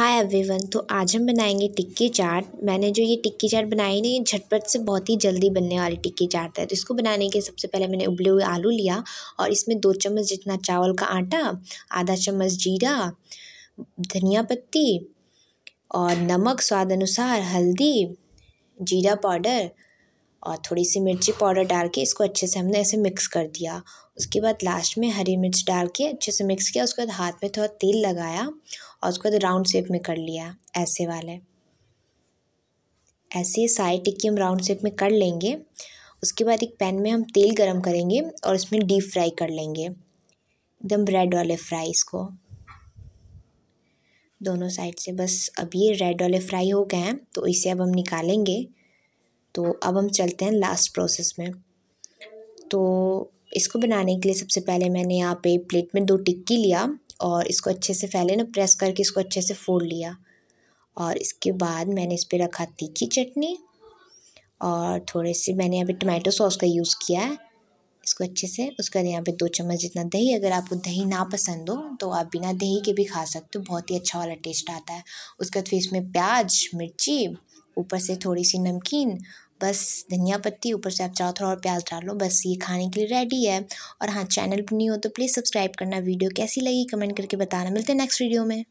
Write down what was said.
hi everyone तो आज हम बनाएंगे टिक्की चाट मैंने जो ये टिक्की चाट बनाई ना ये झटपट से बहुत ही जल्दी बनने वाली टिक्की चाट है तो इसको बनाने के सबसे पहले मैंने उबले हुए आलू लिया और इसमें दो चम्मच जितना चावल का आटा आधा चम्मच जीरा धनिया पत्ती और नमक स्वाद अनुसार हल्दी जीरा पाउडर और थोड़ी सी मिर्ची पाउडर डाल के इसको अच्छे से हमने ऐसे मिक्स कर दिया उसके बाद लास्ट में हरी मिर्च डाल के अच्छे से मिक्स किया उसके बाद हाथ में थोड़ा तेल लगाया और उसके बाद राउंड शेप में कर लिया ऐसे वाले ऐसे साइड टिक्की हम राउंड शेप में कर लेंगे उसके बाद एक पैन में हम तेल गरम करेंगे और उसमें डीप फ्राई कर लेंगे एकदम रेड वाले फ्राई इसको दोनों साइड से बस अब ये रेड वाले फ्राई हो गए हैं तो इसे अब हम निकालेंगे तो अब हम चलते हैं लास्ट प्रोसेस में तो इसको बनाने के लिए सबसे पहले मैंने यहाँ पे प्लेट में दो टिक्की लिया और इसको अच्छे से फैले ना प्रेस करके इसको अच्छे से फोड़ लिया और इसके बाद मैंने इस पर रखा तीखी चटनी और थोड़े से मैंने यहाँ पे टमाटो सॉस का यूज़ किया है इसको अच्छे से उसके बाद यहाँ पे दो चम्मच जितना दही अगर आपको दही ना पसंद हो तो आप बिना दही के भी खा सकते हो बहुत ही अच्छा वाला टेस्ट आता है उसके बाद फिर इसमें प्याज मिर्ची ऊपर से थोड़ी सी नमकीन बस धनिया पत्ती ऊपर से आप चाहो थोड़ा और प्याज डाल लो बस ये खाने के लिए रेडी है और हाँ चैनल पर नहीं हो तो प्लीज़ सब्सक्राइब करना वीडियो कैसी लगी कमेंट करके बताना मिलते हैं नेक्स्ट वीडियो में